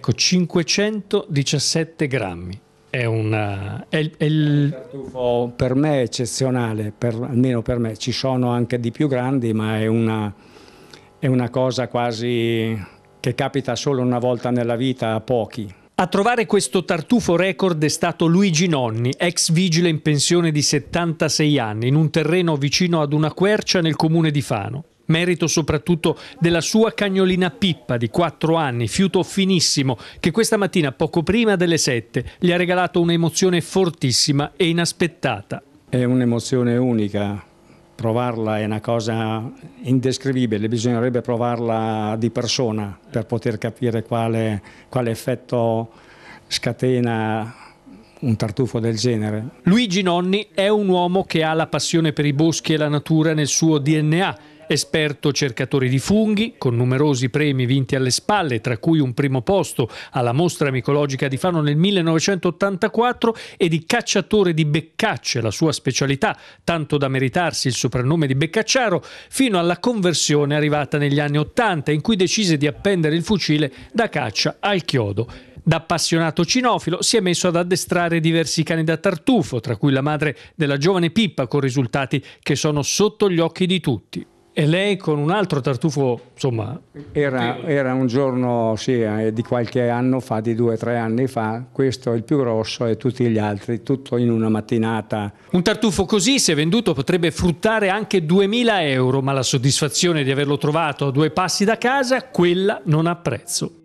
Ecco, 517 grammi. È, una, è, è il... tartufo per me è eccezionale, per, almeno per me. Ci sono anche di più grandi, ma è una, è una cosa quasi che capita solo una volta nella vita a pochi. A trovare questo tartufo record è stato Luigi Nonni, ex vigile in pensione di 76 anni, in un terreno vicino ad una quercia nel comune di Fano merito soprattutto della sua cagnolina Pippa di 4 anni, fiuto finissimo, che questa mattina poco prima delle 7 gli ha regalato un'emozione fortissima e inaspettata. È un'emozione unica, provarla è una cosa indescrivibile, bisognerebbe provarla di persona per poter capire quale, quale effetto scatena un tartufo del genere. Luigi Nonni è un uomo che ha la passione per i boschi e la natura nel suo DNA Esperto cercatore di funghi, con numerosi premi vinti alle spalle, tra cui un primo posto alla mostra micologica di Fano nel 1984 e di cacciatore di beccacce, la sua specialità, tanto da meritarsi il soprannome di Beccacciaro, fino alla conversione arrivata negli anni Ottanta, in cui decise di appendere il fucile da caccia al chiodo. Da appassionato cinofilo si è messo ad addestrare diversi cani da tartufo, tra cui la madre della giovane Pippa, con risultati che sono sotto gli occhi di tutti. E lei con un altro tartufo, insomma... Era, era un giorno, sì, eh, di qualche anno fa, di due o tre anni fa, questo è il più grosso e tutti gli altri, tutto in una mattinata. Un tartufo così, se venduto, potrebbe fruttare anche 2000 euro, ma la soddisfazione di averlo trovato a due passi da casa, quella non ha prezzo.